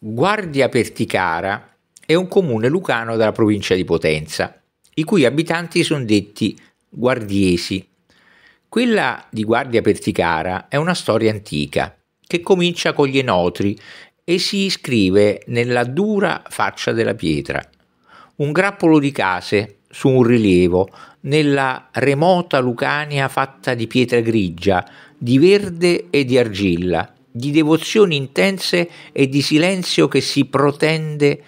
Guardia Perticara è un comune lucano della provincia di Potenza, i cui abitanti sono detti guardiesi. Quella di Guardia Perticara è una storia antica che comincia con gli enotri e si iscrive nella dura faccia della pietra, un grappolo di case su un rilievo nella remota Lucania fatta di pietra grigia, di verde e di argilla, di devozioni intense e di silenzio che si protende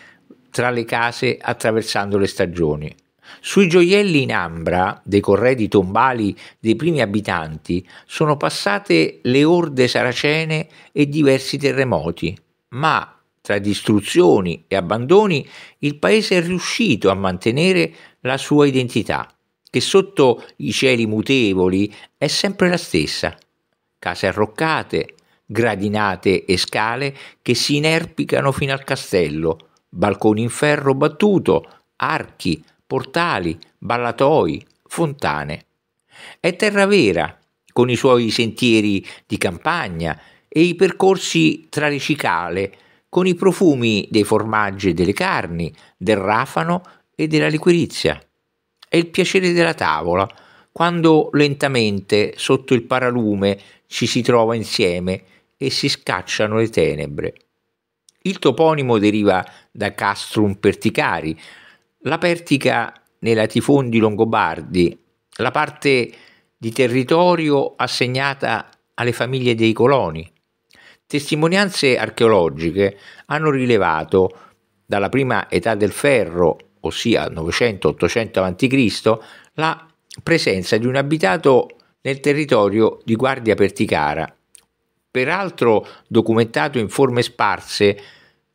tra le case attraversando le stagioni. Sui gioielli in ambra, dei corredi tombali dei primi abitanti, sono passate le orde saracene e diversi terremoti, ma tra distruzioni e abbandoni il paese è riuscito a mantenere la sua identità, che sotto i cieli mutevoli è sempre la stessa. Case arroccate, gradinate e scale che si inerpicano fino al castello, balconi in ferro battuto, archi, portali, ballatoi, fontane. È terra vera, con i suoi sentieri di campagna e i percorsi tra le cicale, con i profumi dei formaggi e delle carni, del rafano e della liquirizia. È il piacere della tavola, quando lentamente sotto il paralume ci si trova insieme e si scacciano le tenebre. Il toponimo deriva da Castrum Perticari, la Pertica nei latifondi longobardi, la parte di territorio assegnata alle famiglie dei coloni. Testimonianze archeologiche hanno rilevato dalla prima età del ferro, ossia 900-800 a.C., la presenza di un abitato nel territorio di Guardia Perticara peraltro documentato in forme sparse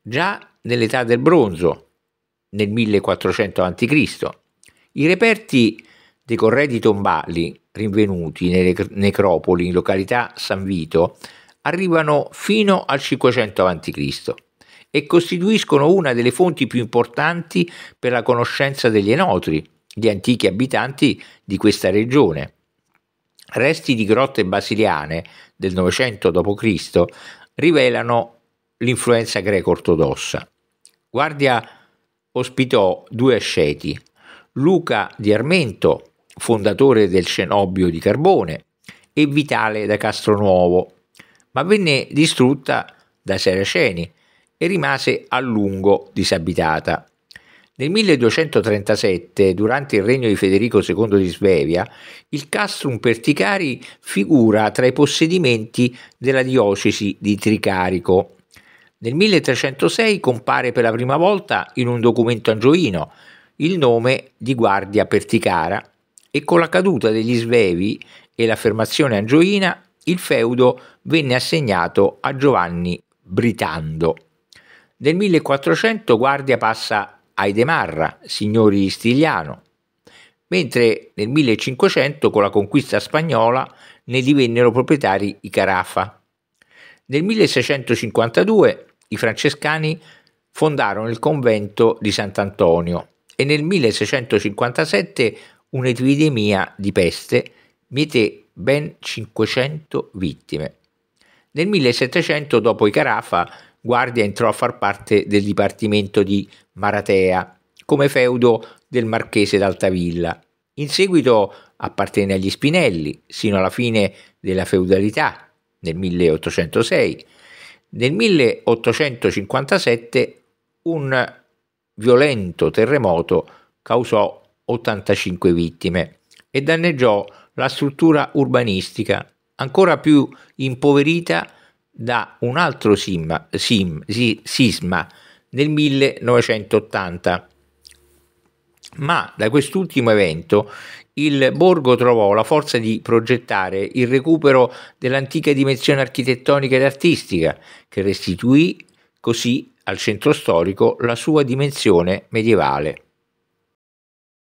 già nell'età del bronzo, nel 1400 a.C. I reperti dei corredi tombali rinvenuti nelle necropoli in località San Vito arrivano fino al 500 a.C. e costituiscono una delle fonti più importanti per la conoscenza degli enotri, gli antichi abitanti di questa regione. Resti di grotte basiliane del Novecento d.C. rivelano l'influenza greco-ortodossa. Guardia ospitò due asceti, Luca di Armento, fondatore del cenobio di Carbone, e Vitale da Castronuovo, ma venne distrutta dai Saraceni e rimase a lungo disabitata. Nel 1237, durante il regno di Federico II di Svevia, il castrum Perticari figura tra i possedimenti della diocesi di Tricarico. Nel 1306 compare per la prima volta in un documento angioino il nome di Guardia Perticara e con la caduta degli Svevi e l'affermazione angioina il feudo venne assegnato a Giovanni Britando. Nel 1400 Guardia passa Aidemarra, signori di Stigliano, mentre nel 1500 con la conquista spagnola ne divennero proprietari i Carafa. Nel 1652 i francescani fondarono il convento di Sant'Antonio e nel 1657 un'epidemia di peste miete ben 500 vittime. Nel 1700, dopo i Carafa, Guardia entrò a far parte del dipartimento di Maratea, come feudo del marchese d'Altavilla. In seguito appartenne agli Spinelli, sino alla fine della feudalità, nel 1806. Nel 1857 un violento terremoto causò 85 vittime e danneggiò la struttura urbanistica, ancora più impoverita da un altro sim, sim, si, sisma nel 1980. Ma da quest'ultimo evento il borgo trovò la forza di progettare il recupero dell'antica dimensione architettonica ed artistica, che restituì così al centro storico la sua dimensione medievale.